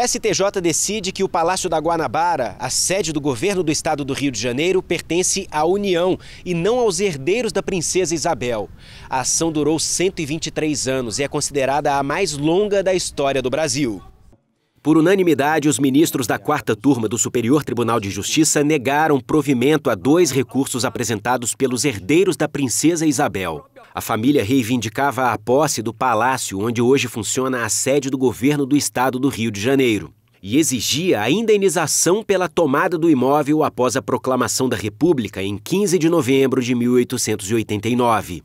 STJ decide que o Palácio da Guanabara, a sede do governo do estado do Rio de Janeiro, pertence à União e não aos herdeiros da princesa Isabel. A ação durou 123 anos e é considerada a mais longa da história do Brasil. Por unanimidade, os ministros da quarta turma do Superior Tribunal de Justiça negaram provimento a dois recursos apresentados pelos herdeiros da princesa Isabel. A família reivindicava a posse do palácio onde hoje funciona a sede do governo do estado do Rio de Janeiro e exigia a indenização pela tomada do imóvel após a proclamação da República em 15 de novembro de 1889.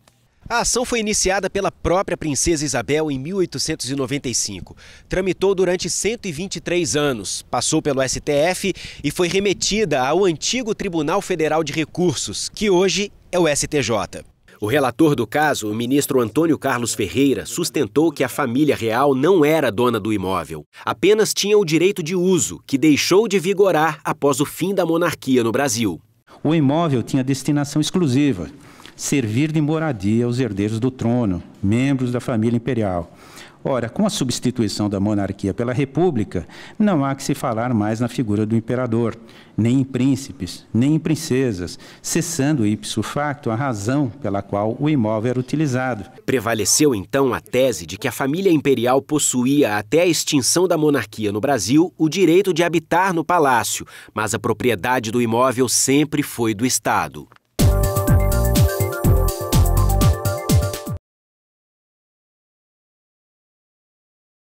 A ação foi iniciada pela própria Princesa Isabel em 1895. Tramitou durante 123 anos, passou pelo STF e foi remetida ao antigo Tribunal Federal de Recursos, que hoje é o STJ. O relator do caso, o ministro Antônio Carlos Ferreira, sustentou que a família real não era dona do imóvel, apenas tinha o direito de uso, que deixou de vigorar após o fim da monarquia no Brasil. O imóvel tinha destinação exclusiva, servir de moradia aos herdeiros do trono, membros da família imperial. Ora, com a substituição da monarquia pela república, não há que se falar mais na figura do imperador, nem em príncipes, nem em princesas, cessando ipso facto a razão pela qual o imóvel era utilizado. Prevaleceu então a tese de que a família imperial possuía até a extinção da monarquia no Brasil o direito de habitar no palácio, mas a propriedade do imóvel sempre foi do Estado.